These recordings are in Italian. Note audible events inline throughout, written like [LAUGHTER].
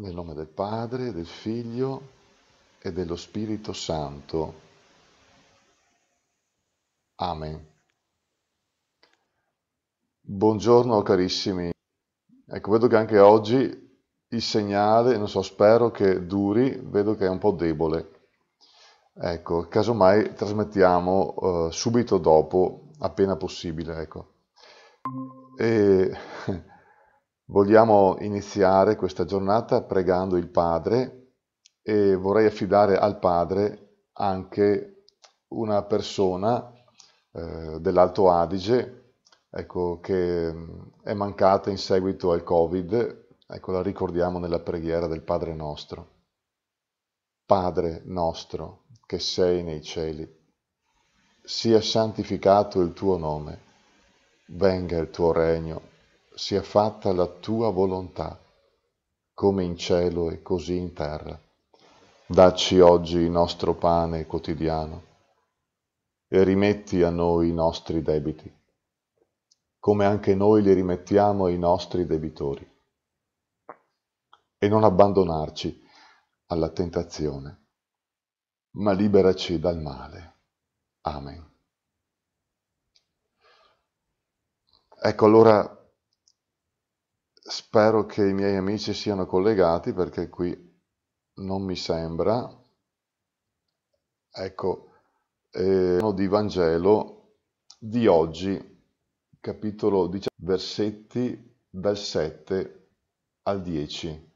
Nel nome del Padre, del Figlio e dello Spirito Santo. Amen. Buongiorno carissimi. Ecco, vedo che anche oggi il segnale, non so, spero che duri, vedo che è un po' debole. Ecco, casomai trasmettiamo eh, subito dopo, appena possibile, ecco. E... [LAUGHS] Vogliamo iniziare questa giornata pregando il Padre e vorrei affidare al Padre anche una persona eh, dell'Alto Adige ecco, che mm, è mancata in seguito al Covid, ecco, la ricordiamo nella preghiera del Padre nostro. Padre nostro che sei nei cieli, sia santificato il tuo nome, venga il tuo regno sia fatta la tua volontà, come in cielo e così in terra. Dacci oggi il nostro pane quotidiano e rimetti a noi i nostri debiti, come anche noi li rimettiamo ai nostri debitori. E non abbandonarci alla tentazione, ma liberaci dal male. Amen. Ecco allora spero che i miei amici siano collegati perché qui non mi sembra. Ecco, eh, di Vangelo di oggi, capitolo 17, versetti dal 7 al 10.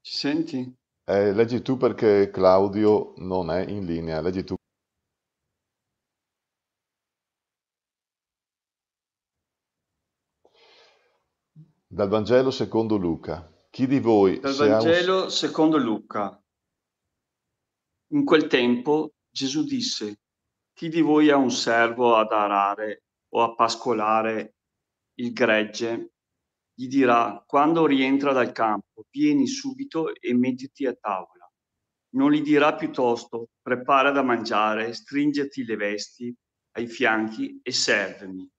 Ci senti? Eh, leggi tu perché Claudio non è in linea, leggi tu Dal Vangelo secondo Luca. Chi di voi... Dal Vangelo un... secondo Luca. In quel tempo Gesù disse, chi di voi ha un servo ad arare o a pascolare il gregge, gli dirà, quando rientra dal campo, vieni subito e mettiti a tavola. Non gli dirà piuttosto, prepara da mangiare, stringiti le vesti ai fianchi e servimi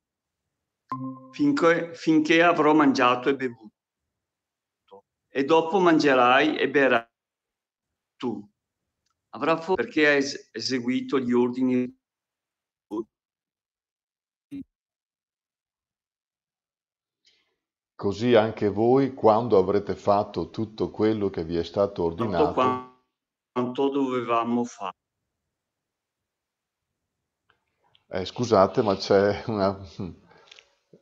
finché, finché avrò mangiato e bevuto. E dopo mangerai e berai tu. Avrà forse perché hai eseguito gli ordini Così anche voi, quando avrete fatto tutto quello che vi è stato ordinato, quanto, quanto dovevamo fare. Eh, scusate, ma c'è una,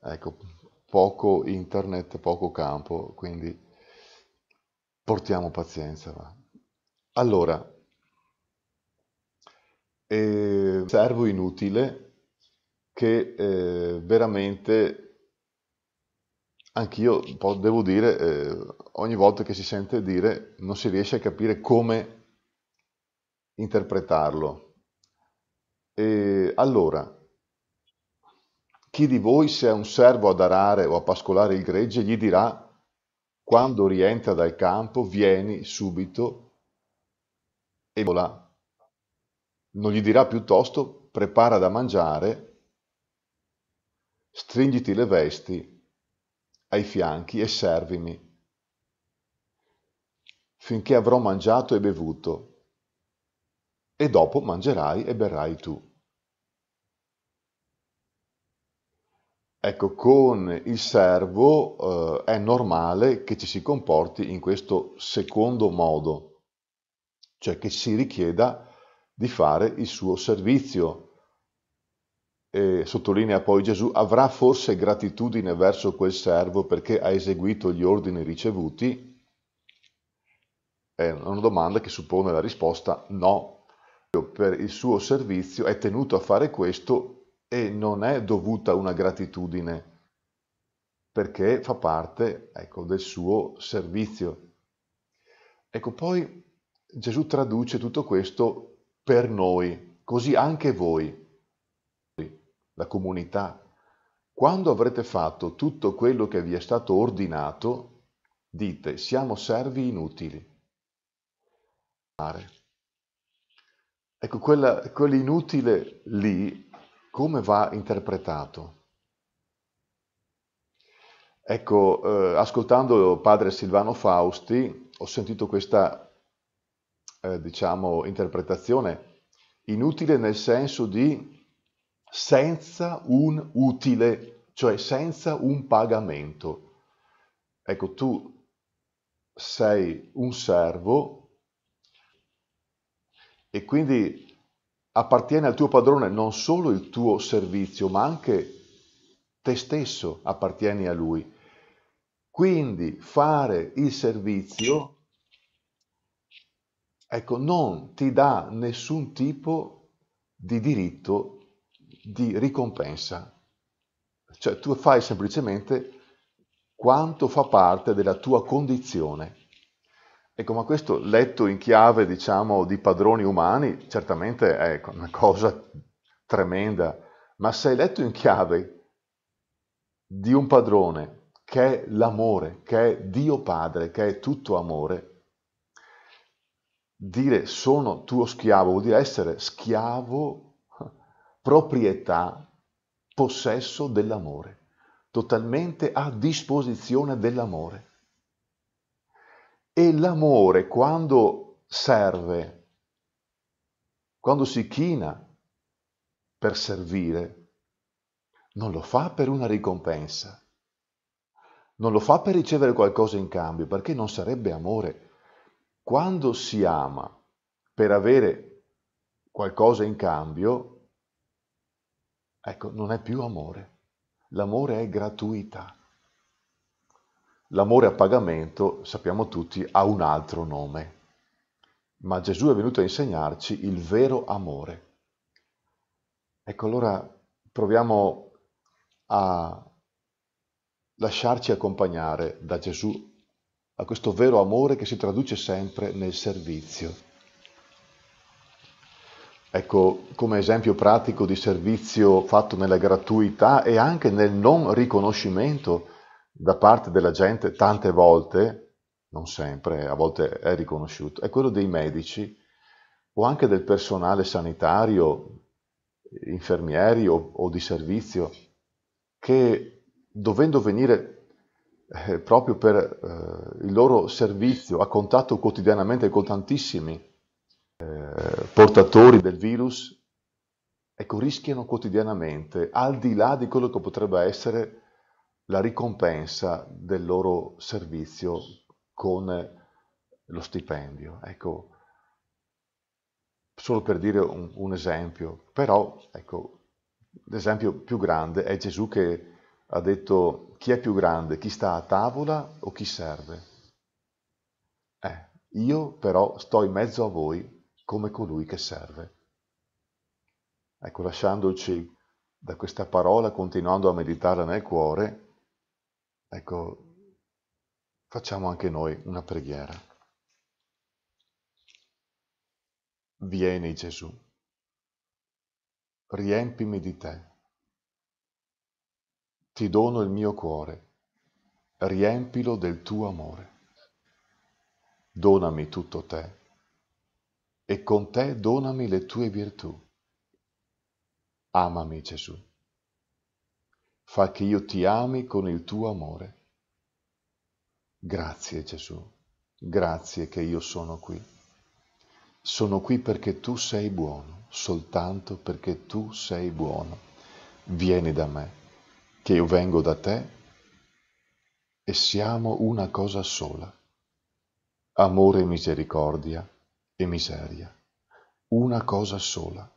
Ecco, poco internet, poco campo, quindi portiamo pazienza. Va. Allora, eh, servo inutile che eh, veramente anch'io devo dire eh, ogni volta che si sente dire non si riesce a capire come interpretarlo. E allora, chi di voi, se è un servo ad arare o a pascolare il gregge, gli dirà, quando rientra dal campo, vieni subito e vola. Non gli dirà piuttosto, prepara da mangiare, stringiti le vesti ai fianchi e servimi, finché avrò mangiato e bevuto, e dopo mangerai e berrai tu. Ecco, con il servo eh, è normale che ci si comporti in questo secondo modo, cioè che si richieda di fare il suo servizio. E, sottolinea poi Gesù, avrà forse gratitudine verso quel servo perché ha eseguito gli ordini ricevuti? È una domanda che suppone la risposta no. Per il suo servizio è tenuto a fare questo e non è dovuta una gratitudine perché fa parte ecco, del suo servizio. Ecco, poi Gesù traduce tutto questo per noi, così anche voi, la comunità. Quando avrete fatto tutto quello che vi è stato ordinato, dite, siamo servi inutili. Ecco, quella, quell'inutile lì come va interpretato? Ecco, eh, ascoltando padre Silvano Fausti ho sentito questa, eh, diciamo, interpretazione inutile nel senso di senza un utile, cioè senza un pagamento. Ecco, tu sei un servo e quindi appartiene al tuo padrone non solo il tuo servizio, ma anche te stesso appartieni a lui. Quindi fare il servizio, ecco, non ti dà nessun tipo di diritto di ricompensa. Cioè tu fai semplicemente quanto fa parte della tua condizione. Ecco, ma questo letto in chiave, diciamo, di padroni umani, certamente è una cosa tremenda, ma se è letto in chiave di un padrone che è l'amore, che è Dio Padre, che è tutto amore, dire sono tuo schiavo vuol dire essere schiavo, proprietà, possesso dell'amore, totalmente a disposizione dell'amore. E l'amore quando serve, quando si china per servire, non lo fa per una ricompensa, non lo fa per ricevere qualcosa in cambio, perché non sarebbe amore. Quando si ama per avere qualcosa in cambio, ecco, non è più amore. L'amore è gratuità l'amore a pagamento, sappiamo tutti, ha un altro nome. Ma Gesù è venuto a insegnarci il vero amore. Ecco, allora proviamo a lasciarci accompagnare da Gesù a questo vero amore che si traduce sempre nel servizio. Ecco, come esempio pratico di servizio fatto nella gratuità e anche nel non riconoscimento da parte della gente tante volte, non sempre, a volte è riconosciuto, è quello dei medici o anche del personale sanitario, infermieri o, o di servizio, che dovendo venire eh, proprio per eh, il loro servizio a contatto quotidianamente con tantissimi eh, portatori del virus, ecco, rischiano quotidianamente, al di là di quello che potrebbe essere la ricompensa del loro servizio con lo stipendio. Ecco, solo per dire un, un esempio, però ecco, l'esempio più grande è Gesù che ha detto chi è più grande, chi sta a tavola o chi serve? Eh, io però sto in mezzo a voi come colui che serve. Ecco, lasciandoci da questa parola, continuando a meditarla nel cuore, Ecco, facciamo anche noi una preghiera. Vieni Gesù, riempimi di te. Ti dono il mio cuore, riempilo del tuo amore. Donami tutto te e con te donami le tue virtù. Amami Gesù fa che io ti ami con il tuo amore. Grazie Gesù, grazie che io sono qui. Sono qui perché tu sei buono, soltanto perché tu sei buono. Vieni da me, che io vengo da te e siamo una cosa sola. Amore e misericordia e miseria, una cosa sola.